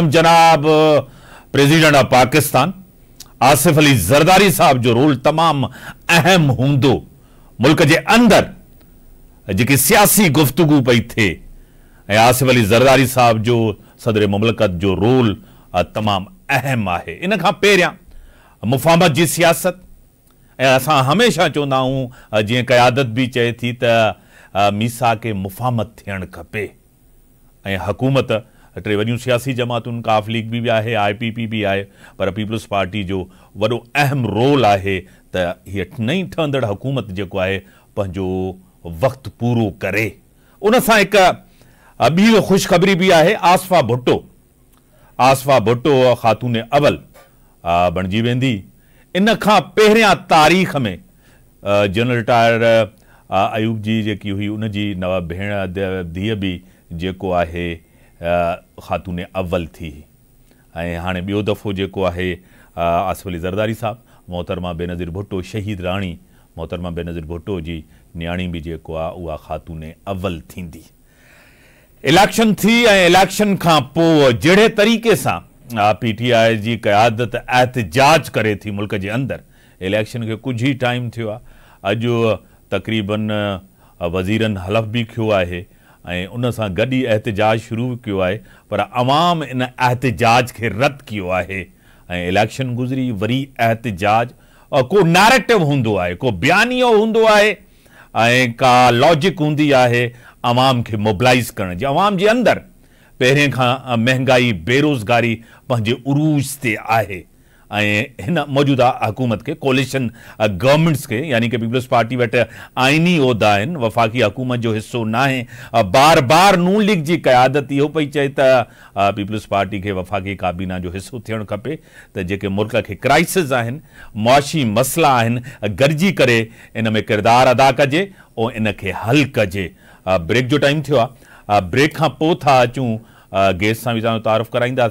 जनाब president of Pakistan Asif Ali Zardari Sahab जो role तमाम अहम हूंदो मुल्क के अंदर जी सियासी गुफ्तगु पी थे आसिफ अली ज़रदारी साहब जो सदर मुमलकत जो रोल तमाम अहम है इन खां पहिरियां मुफ़ामत जी सियासत ऐं असां हमेशह चवंदा आहियूं जीअं भी चे थी त मीसा के मुफ़ामत थियणु खपे हकूमत टेवनियूं सियासी जमातुनि काफ़ लीग बि आहे आई पी पी बि आहे पर पीपल्स पार्टी जो वॾो अहम रोल आहे त हीअ नई ठहंदड़ हुकूमत जेको आहे पंहिंजो वक़्तु पूरो करे उन सां हिकु ॿी ख़ुशख़बरी बि आहे आसफ़ा भुट्टो आसफ़ा भुट्टो ख़ातून अवल बणिजी वेंदी इन खां पहिरियां तारीख़ में जनरल रिटायर अयूब जी जेकी हुई उनजी नव भेण धीअ बि जेको आहे ख़ातून अव्वल थी हाँ बो दफ़ो जो है आसिफ़ अली ज़रदारी साहब मोहतरमा बेनज़ीर भुट्टो शहीद रानी मोहतरमा बेनज़ीर भुट्टो की न्याणी भी जो ख़ातून अव्वल थी इलेक्शन थी इलेक्शन का जड़े तरीक़े से पी टी आई जी क़यादत एहतजाज करे थी मुल्क के अंदर इलेक्शन के कुछ ही टाइम थो अज तक़रीबन वजीरन हलफ़ भी थो है ऐं उनसां गॾु ई एतिजाज शुरू कयो आहे पर आवाम इन एतिजाज खे रद्द कयो आहे ऐं इलेक्शन गुज़री वरी एतिजाज को नैरेटिव हूंदो आहे को बयानो हूंदो आहे ऐं का लॉजिक हूंदी आहे आवाम खे मोबलाइज़ करण जी आवाम जे अंदरु पहिरें खां महांगाई बेरोज़गारी पंहिंजे उरूज ते आहे मौजूदा हुकूमत के कोलिशन गवर्नमेंट्स के यानी कि पीपल्स पार्टी वट आइनी उदायन वफाकी हुकूमत जो हिस्सो ना है बार बार नून लीग की क़यादत इहो पई चए त पीपल्स पार्टी के वफाकी काबीना जो हिस्सो थियणु खपे त जेके मुल्क के क्राइसिस आहिनि मुआशी मसला आहिनि गॾिजी करे इन में किरदारु अदा कजे ऐं इनखे हल कजे ब्रेक जो टाइम थियो आहे ब्रेक खां पोइ था अचूं गेस्ट सां बि असांजो तारीफ़ कराईंदासीं